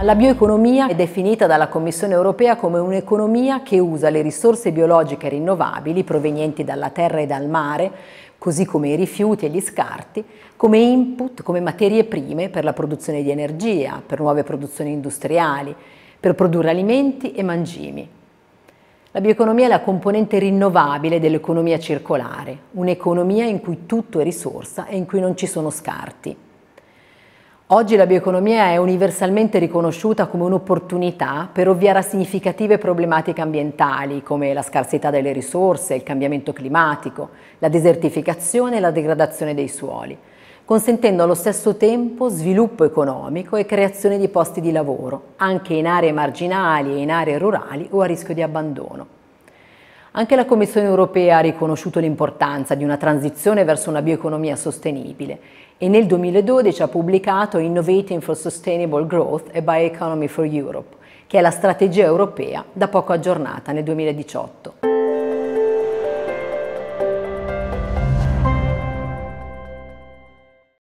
La bioeconomia è definita dalla Commissione europea come un'economia che usa le risorse biologiche rinnovabili provenienti dalla terra e dal mare, così come i rifiuti e gli scarti, come input, come materie prime per la produzione di energia, per nuove produzioni industriali, per produrre alimenti e mangimi. La bioeconomia è la componente rinnovabile dell'economia circolare, un'economia in cui tutto è risorsa e in cui non ci sono scarti. Oggi la bioeconomia è universalmente riconosciuta come un'opportunità per ovviare a significative problematiche ambientali come la scarsità delle risorse, il cambiamento climatico, la desertificazione e la degradazione dei suoli, consentendo allo stesso tempo sviluppo economico e creazione di posti di lavoro, anche in aree marginali e in aree rurali o a rischio di abbandono. Anche la Commissione europea ha riconosciuto l'importanza di una transizione verso una bioeconomia sostenibile e nel 2012 ha pubblicato Innovating for Sustainable Growth e Bioeconomy for Europe, che è la strategia europea da poco aggiornata nel 2018.